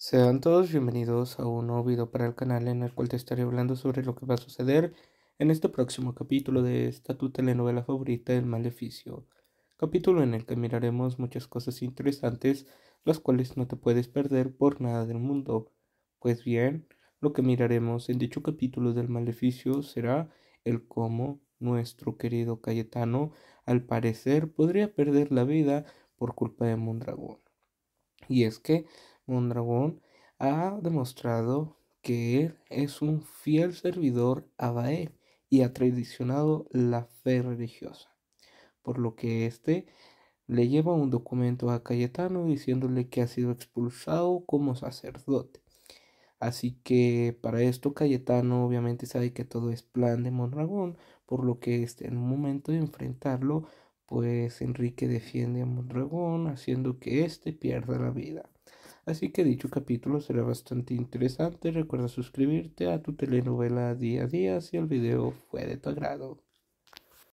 Sean todos bienvenidos a un nuevo video para el canal en el cual te estaré hablando sobre lo que va a suceder en este próximo capítulo de esta tu telenovela favorita El Maleficio. Capítulo en el que miraremos muchas cosas interesantes, las cuales no te puedes perder por nada del mundo. Pues bien, lo que miraremos en dicho capítulo del Maleficio será el cómo nuestro querido Cayetano al parecer podría perder la vida por culpa de Mondragón. Y es que Mondragón ha demostrado que él es un fiel servidor a Bael y ha traicionado la fe religiosa, por lo que éste le lleva un documento a Cayetano diciéndole que ha sido expulsado como sacerdote. Así que para esto Cayetano obviamente sabe que todo es plan de Mondragón, por lo que este, en un momento de enfrentarlo, pues Enrique defiende a Mondragón haciendo que éste pierda la vida. Así que dicho capítulo será bastante interesante. Recuerda suscribirte a tu telenovela día a día si el video fue de tu agrado.